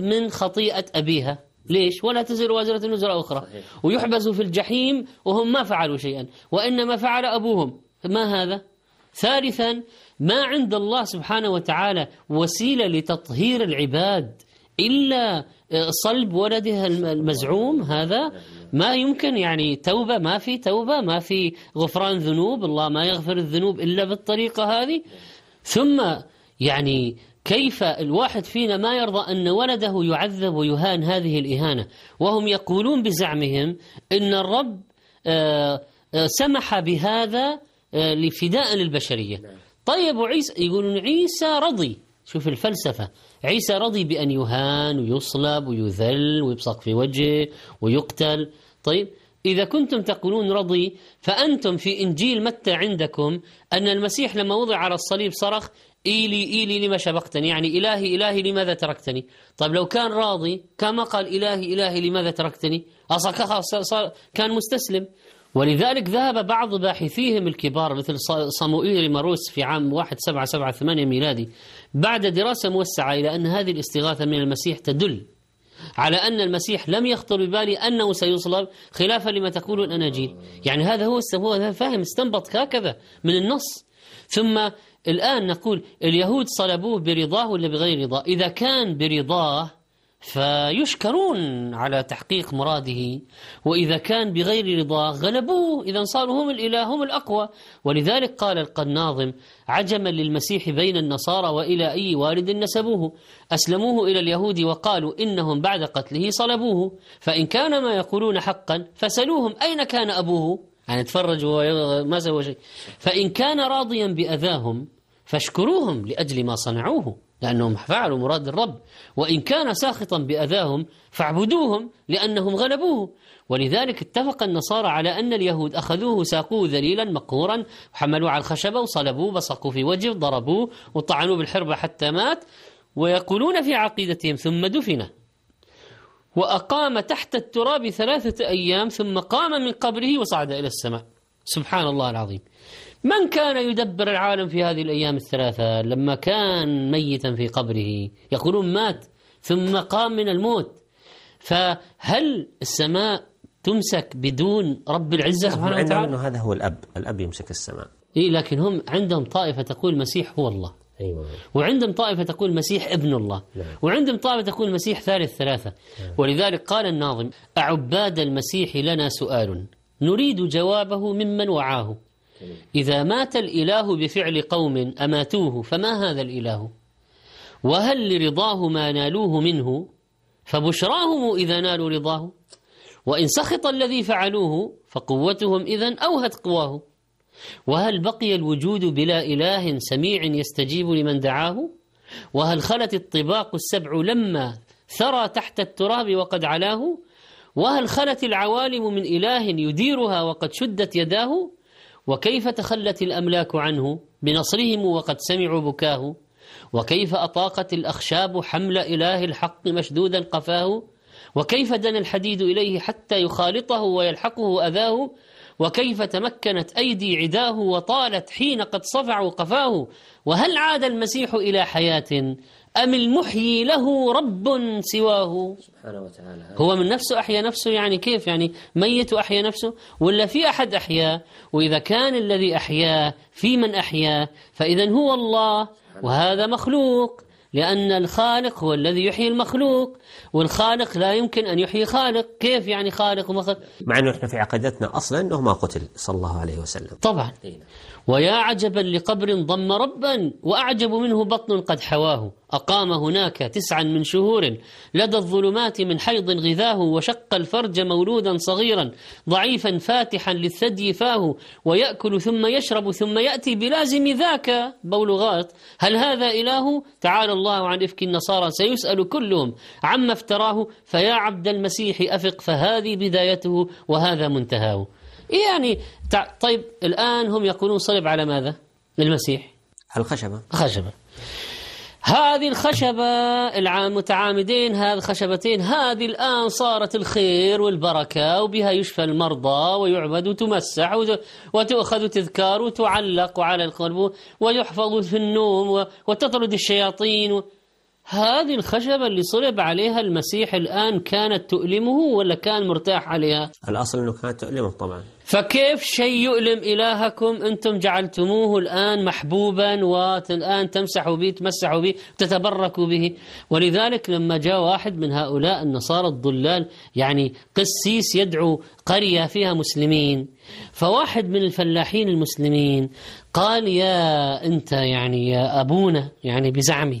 من خطيئة أبيها ليش ولا تزر وازرة وزر أخرى صحيح. ويحبسوا في الجحيم وهم ما فعلوا شيئا وإنما فعل أبوهم ما هذا ثالثا ما عند الله سبحانه وتعالى وسيلة لتطهير العباد إلا آه، صلب ولدها المزعوم هذا ما يمكن يعني توبة ما في توبة ما في غفران ذنوب الله ما يغفر الذنوب إلا بالطريقة هذه ثم يعني كيف الواحد فينا ما يرضى أن ولده يعذب ويهان هذه الإهانة وهم يقولون بزعمهم أن الرب آه، آه، سمح بهذا آه، لفداء للبشرية نعم. طيب وعيسى يقولون عيسى رضي شوف الفلسفة عيسى رضي بأن يهان ويصلب ويذل ويبصق في وجهه ويقتل طيب إذا كنتم تقولون رضي فأنتم في إنجيل متى عندكم أن المسيح لما وضع على الصليب صرخ إيلي إيلي لما شبقتني يعني إلهي إلهي لماذا تركتني طيب لو كان راضي كما قال إلهي إلهي لماذا تركتني أصلا خلاص صار كان مستسلم ولذلك ذهب بعض باحثيهم الكبار مثل صموئيل ماروس في عام 1778 ميلادي بعد دراسة موسعة إلى أن هذه الاستغاثة من المسيح تدل على أن المسيح لم يخطر ببالي أنه سيصلب خلافا لما تقول الأناجيل يعني هذا هو هو فاهم استنبط هكذا من النص ثم الآن نقول اليهود صلبوه برضاه ولا بغير رضاه إذا كان برضاه فيشكرون على تحقيق مراده وإذا كان بغير رضاه غلبوه إذا صاروا هم الإله هم الأقوى ولذلك قال القناظم عجما للمسيح بين النصارى وإلى أي والد نسبوه أسلموه إلى اليهود وقالوا إنهم بعد قتله صلبوه فإن كان ما يقولون حقا فسلوهم أين كان أبوه يعني تفرج وهو ما سوى شيء فإن كان راضيا بأذاهم فاشكروهم لأجل ما صنعوه لأنهم فعلوا مراد الرب وإن كان ساخطا بأذاهم فاعبدوهم لأنهم غلبوه ولذلك اتفق النصارى على أن اليهود أخذوه ساقوه ذليلا مقهورا وحملوه على الخشبة وصلبوه بصقوا في وجهه ضربوه وطعنوه بالحربة حتى مات ويقولون في عقيدتهم ثم دفنه وأقام تحت التراب ثلاثة أيام ثم قام من قبره وصعد إلى السماء سبحان الله العظيم من كان يدبر العالم في هذه الأيام الثلاثة لما كان ميتا في قبره يقولون مات ثم قام من الموت فهل السماء تمسك بدون رب العزة سبحانه وتعالى؟ أنه هذا هو الأب الأب يمسك السماء إيه لكن هم عندهم طائفة تقول المسيح هو الله أيوة. وعندهم طائفة تقول المسيح ابن الله نعم. وعندهم طائفة تقول المسيح ثالث ثلاثة نعم. ولذلك قال الناظم أعباد المسيح لنا سؤال نريد جوابه ممن وعاه أيوة. إذا مات الإله بفعل قوم أماتوه فما هذا الإله وهل لرضاه ما نالوه منه فبشراهم إذا نالوا رضاه وإن سخط الذي فعلوه فقوتهم إذا أوهت قواه وهل بقي الوجود بلا إله سميع يستجيب لمن دعاه وهل خلت الطباق السبع لما ثرى تحت التراب وقد علاه وهل خلت العوالم من إله يديرها وقد شدت يداه وكيف تخلت الأملاك عنه بنصرهم وقد سمعوا بكاه وكيف أطاقت الأخشاب حمل إله الحق مشدودا قفاه وكيف دنا الحديد إليه حتى يخالطه ويلحقه أذاه وكيف تمكنت أيدي عداه وطالت حين قد صفعوا قفاه وهل عاد المسيح إلى حياة أم المحيي له رب سواه سبحانه وتعالى هو من نفسه أحيا نفسه يعني كيف يعني ميت أحيا نفسه ولا في أحد أحيا وإذا كان الذي أحياه في من أحياه فإذا هو الله وهذا مخلوق لأن الخالق هو الذي يحيي المخلوق والخالق لا يمكن أن يحيي خالق كيف يعني خالق ومخلوق مع أنه إحنا في عقيدتنا أصلا أنه ما قتل صلى الله عليه وسلم طبعا نعم. ويا عجبا لقبر ضم ربا وأعجب منه بطن قد حواه أقام هناك تسعا من شهور لدى الظلمات من حيض غذاه وشق الفرج مولودا صغيرا ضعيفا فاتحا للثدي فاه ويأكل ثم يشرب ثم يأتي بلازم ذاك بولغات هل هذا إله تعالى الله الله عن إفك النصارى سيسأل كلهم عما افتراه فيا عبد المسيح أفق فهذه بدايته وهذا منتهاه يعني طيب الآن هم يقولون صلب على ماذا؟ المسيح الخشبة خشبة هذه الخشبة المتعامدين هذه الخشبتين هذه الآن صارت الخير والبركة وبها يشفى المرضى ويعبد وتمسح وتؤخذ تذكار وتعلق على القلب ويحفظ في النوم وتطرد الشياطين هذه الخشبة اللي صلب عليها المسيح الآن كانت تؤلمه ولا كان مرتاح عليها الأصل أنه كانت تؤلمه طبعا فكيف شيء يؤلم إلهكم أنتم جعلتموه الآن محبوبا والآن تمسحوا به تمسحوا به تتبركوا به ولذلك لما جاء واحد من هؤلاء النصارى الضلال يعني قسيس يدعو قرية فيها مسلمين فواحد من الفلاحين المسلمين قال يا أنت يعني يا أبونا يعني بزعمه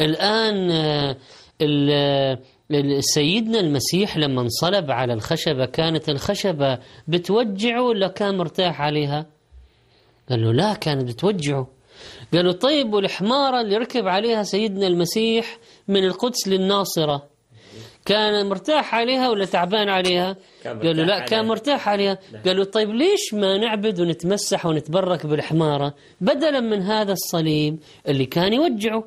الآن آه، آه، سيدنا المسيح لما انصلب على الخشبة كانت الخشبة بتوجعه ولا كان مرتاح عليها قال له لا كانت بتوجعه قالوا طيب والحمارة اللي ركب عليها سيدنا المسيح من القدس للناصرة كان مرتاح عليها ولا تعبان عليها قال له لا عليها. كان مرتاح عليها نعم. قال له طيب ليش ما نعبد ونتمسح ونتبرك بالحمارة بدلا من هذا الصليب اللي كان يوجعه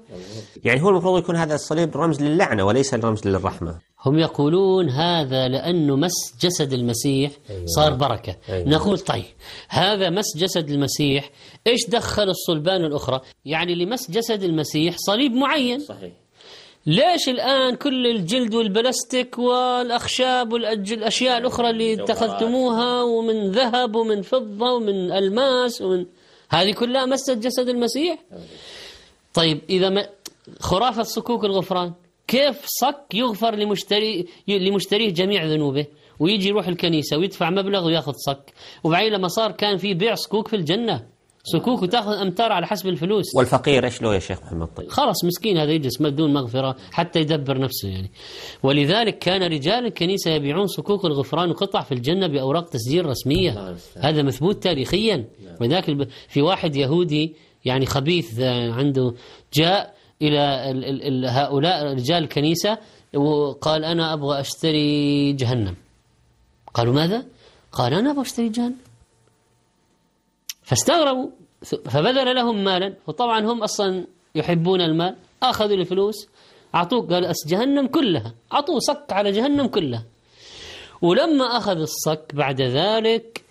يعني هو المفروض يكون هذا الصليب رمز للعنة وليس رمز للرحمة هم يقولون هذا لأنه مس جسد المسيح أيوة. صار بركة أيوة. نقول طيب هذا مس جسد المسيح إيش دخل الصلبان الأخرى يعني اللي مس جسد المسيح صليب معين صحيح ليش الآن كل الجلد والبلاستيك والأخشاب والأشياء الأخرى اللي اتخذتموها ومن ذهب ومن فضة ومن ألماس ومن هذه كلها مست جسد المسيح طيب إذا ما خرافة صكوك الغفران كيف صك يغفر لمشتري لمشتريه جميع ذنوبه ويجي يروح الكنيسة ويدفع مبلغ وياخذ صك وبعدين لما صار كان في بيع صكوك في الجنة سكوك وتاخذ امتار على حسب الفلوس والفقير ايش له يا شيخ محمد طيب خلاص مسكين هذا يجلس بدون مغفره حتى يدبر نفسه يعني ولذلك كان رجال الكنيسه يبيعون سكوك الغفران وقطع في الجنه باوراق تسجيل رسميه نعم، نعم. هذا مثبوت تاريخيا نعم. وذاك في واحد يهودي يعني خبيث آه، عنده جاء الى هؤلاء رجال الكنيسه وقال انا ابغى اشتري جهنم قالوا ماذا؟ قال انا ابغى اشتري جهنم فاستغربوا فبذل لهم مالا وطبعا هم أصلا يحبون المال أخذوا الفلوس أعطوه قال أس جهنم كلها أعطوه صك على جهنم كلها ولما أخذ الصك بعد ذلك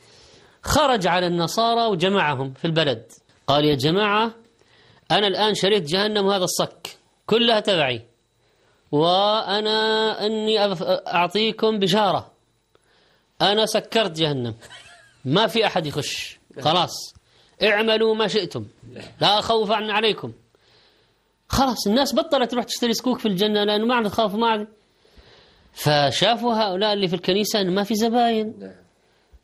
خرج على النصارى وجمعهم في البلد قال يا جماعة أنا الآن شريت جهنم وهذا الصك كلها تبعي وأنا أني أعطيكم بشارة أنا سكرت جهنم ما في أحد يخش خلاص اعملوا ما شئتم لا خوف عليكم خلاص الناس بطلت تروح تشتري سكوك في الجنة لأنه ما عاد تخاف ما عاد فشافوا هؤلاء اللي في الكنيسة أنه ما في زباين نعم.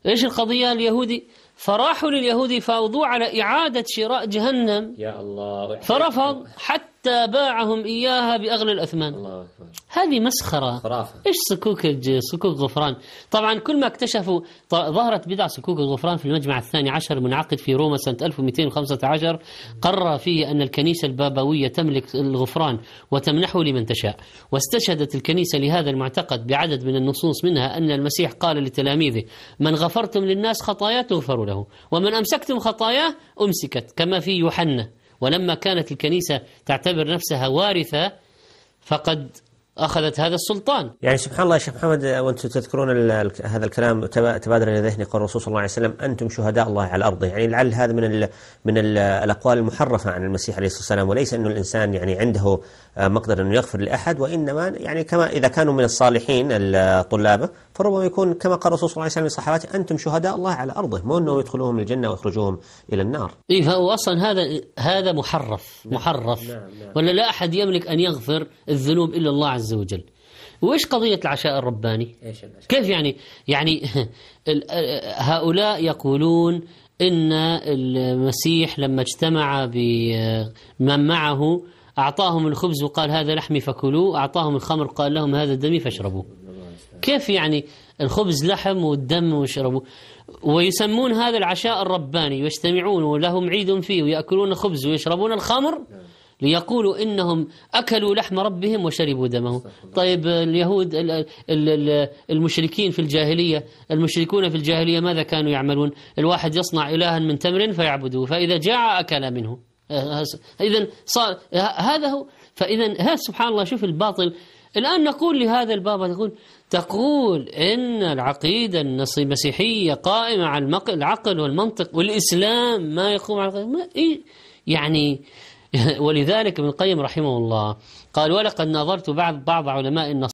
إيش القضية اليهودي فراحوا لليهود فأوضوا على إعادة شراء جهنم يا الله فرفض حتى باعهم إياها بأغلى الأثمان الله أكبر. هذه مسخرة خرافة إيش سكوك صكوك سكوك غفران طبعا كل ما اكتشفوا ظهرت بدع سكوك الغفران في المجمع الثاني عشر منعقد في روما سنة 1215 قرر فيه أن الكنيسة البابوية تملك الغفران وتمنحه لمن تشاء واستشهدت الكنيسة لهذا المعتقد بعدد من النصوص منها أن المسيح قال لتلاميذه من غفرتم للناس خطايا تغفر له ومن أمسكتم خطاياه أمسكت كما في يوحنا ولما كانت الكنيسة تعتبر نفسها وارثة فقد أخذت هذا السلطان يعني سبحان الله يا شيخ محمد وأنتم تذكرون هذا الكلام تبادر إلى ذهني قول الرسول صلى الله عليه وسلم أنتم شهداء الله على الأرض يعني لعل هذا من الـ من الـ الأقوال المحرفة عن المسيح عليه الصلاة والسلام وليس أنه الإنسان يعني عنده آه، مقدر أنه يغفر لأحد وإنما يعني كما إذا كانوا من الصالحين الطلاب فربما يكون كما قال الرسول صلى الله عليه وسلم لصحابته أنتم شهداء الله على أرضه مو أنه يدخلوهم الجنة ويخرجوهم إلى النار إيه فهو أصلا هذا هذا محرف نعم، محرف نعم نعم ولا لا أحد يملك أن يغفر الذنوب إلا الله عز وجل وإيش قضية العشاء الرباني إيش العشاء؟ كيف يعني يعني هؤلاء يقولون إن المسيح لما اجتمع بمن معه أعطاهم الخبز وقال هذا لحمي فكلوه أعطاهم الخمر قال لهم هذا دمي فاشربوه كيف يعني الخبز لحم والدم وشربوا ويسمون هذا العشاء الرباني ويجتمعون ولهم عيد فيه ويأكلون خبز ويشربون الخمر ليقولوا إنهم أكلوا لحم ربهم وشربوا دمه طيب اليهود المشركين في الجاهلية المشركون في الجاهلية ماذا كانوا يعملون الواحد يصنع إلها من تمر فيعبده فإذا جاع أكل منه إذا صار هذا هو فإذا سبحان الله شوف الباطل الآن نقول لهذا البابا تقول تقول إن العقيدة المسيحية قائمة على العقل والمنطق والإسلام ما يقوم على ما إيه؟ يعني ولذلك ابن القيم رحمه الله قال ولقد نظرت بعض بعض علماء النصارى